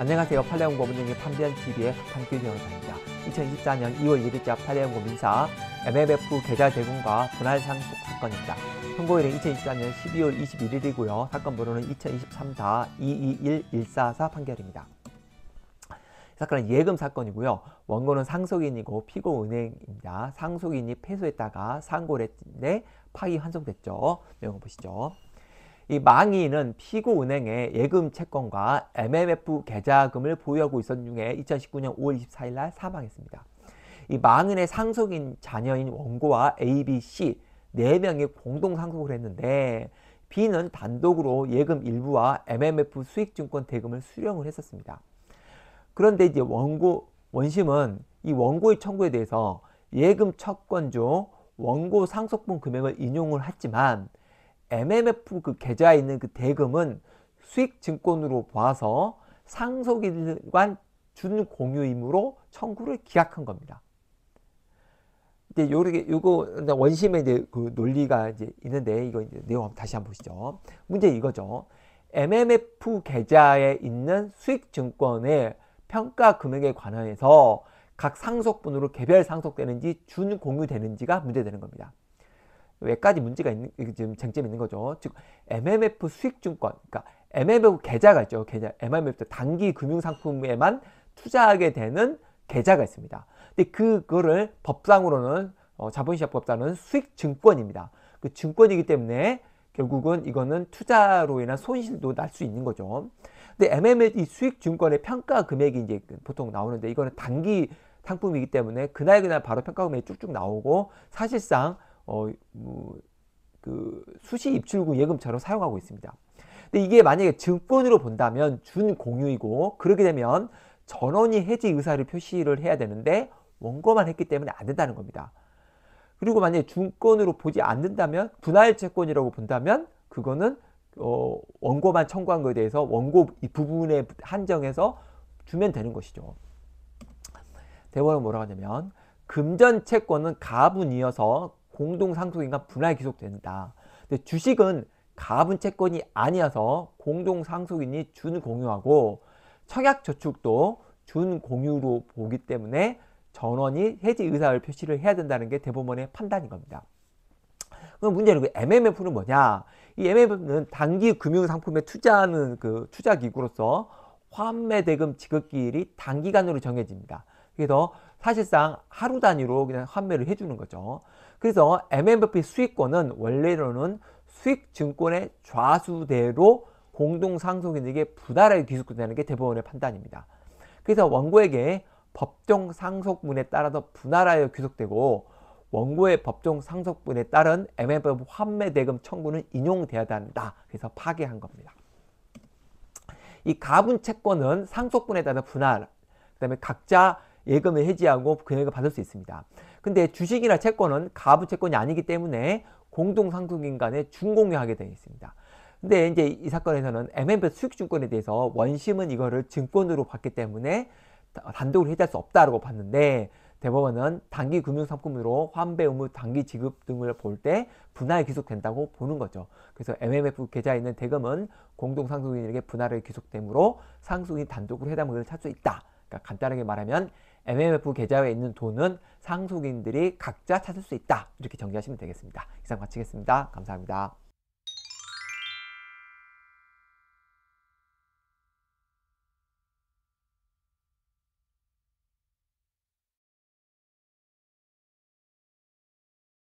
안녕하세요. 팔레온 고문님이 판변 TV의 박한규 변호사입니다. 2024년 2월 1일자 팔레온 고민사 MMF 계좌 제공과 분할 상속 사건입니다. 선고일은 2024년 12월 21일이고요. 사건 번호는 2 0 2 3 221144 판결입니다. 사건은 예금 사건이고요. 원고는 상속인이고 피고 은행입니다. 상속인이 패소했다가 상고랬는데 파기 환송됐죠. 내용 보시죠. 이망인은피고은행에 예금 채권과 MMF 계좌금을 보유하고 있었던 중에 2019년 5월 24일 날 사망했습니다. 이 망은의 상속인 자녀인 원고와 A, B, C 네명이 공동 상속을 했는데 B는 단독으로 예금 일부와 MMF 수익증권 대금을 수령을 했었습니다. 그런데 이제 원고 원심은 이 원고의 청구에 대해서 예금 채권 중 원고 상속분 금액을 인용을 했지만 MMF 그 계좌에 있는 그 대금은 수익증권으로 봐서 상속인관 준공유이므로 청구를 기각한 겁니다. 이제 요렇게 요거 원심의 이제 그 논리가 이제 있는데 이거 이제 내용 다시 한번 보시죠. 문제 이거죠. MMF 계좌에 있는 수익증권의 평가 금액에 관해서 각 상속분으로 개별 상속되는지 준공유되는지가 문제되는 겁니다. 외까지 문제가 있는 지금 쟁점이 있는 거죠. 즉 MMF 수익증권, 그러니까 MMF 계좌가 있죠. 계좌 MMF 단기 금융 상품에만 투자하게 되는 계좌가 있습니다. 근데 그거를 법상으로는 어, 자본시장법상은 수익증권입니다. 그 증권이기 때문에 결국은 이거는 투자로 인한 손실도 날 수 있는 거죠. 근데 MMF 이 수익증권의 평가 금액이 이제 보통 나오는데 이거는 단기 상품이기 때문에 그날 그날 바로 평가 금액이 쭉쭉 나오고 사실상 어, 뭐, 그 수시 입출구 예금처럼 사용하고 있습니다. 근데 이게 만약에 증권으로 본다면 준공유이고 그렇게 되면 전원이 해지 의사를 표시를 해야 되는데 원고만 했기 때문에 안 된다는 겁니다. 그리고 만약에 증권으로 보지 않는다면 분할 채권이라고 본다면 그거는 어, 원고만 청구한 것에 대해서 원고 이 부분에 한정해서 주면 되는 것이죠. 대원은 뭐라고 하냐면 금전 채권은 가분이어서 공동 상속인과 분할 귀속된다. 근데 주식은 가분 채권이 아니어서 공동 상속인이 준공유하고 청약 저축도 준공유로 보기 때문에 전원이 해지 의사를 표시를 해야 된다는 게 대법원의 판단인 겁니다. 그럼 문제는 그 MMF는 뭐냐? 이 MMF는 단기 금융 상품에 투자하는 그 투자 기구로서 환매 대금 지급기일이 단기간으로 정해집니다. 그래서 사실상 하루 단위로 그냥 환매를 해주는 거죠. 그래서 MMFP 수익권은 원래로는 수익증권의 좌수대로 공동상속인에게 부달하게 귀속되는 게 대법원의 판단입니다. 그래서 원고에게 법정 상속분에 따라서 분할하여 귀속되고 원고의 법정 상속분에 따른 MMF 환매 대금 청구는 인용되어야 한다. 그래서 파괴한 겁니다. 이 가분 채권은 상속분에 따라 분할, 그 다음에 각자 예금을 해지하고 금액을 받을 수 있습니다. 근데 주식이나 채권은 가부 채권이 아니기 때문에 공동 상속인 간에 준공유하게 되어 있습니다. 근데 이제 이 사건에서는 MMF 수익증권에 대해서 원심은 이거를 증권으로 봤기 때문에 단독으로 해지할수 없다라고 봤는데 대법원은 단기 금융상품으로 환배 의무 단기 지급 등을 볼 때 분할이 계속된다고 보는 거죠. 그래서 MMF 계좌에 있는 대금은 공동상속인에게 분할을 계속되므로 상속인 단독으로 해당을 찰수 있다. 그러니까 간단하게 말하면 MMF 계좌에 있는 돈은 상속인들이 각자 찾을 수 있다. 이렇게 정리하시면 되겠습니다. 이상 마치겠습니다. 감사합니다.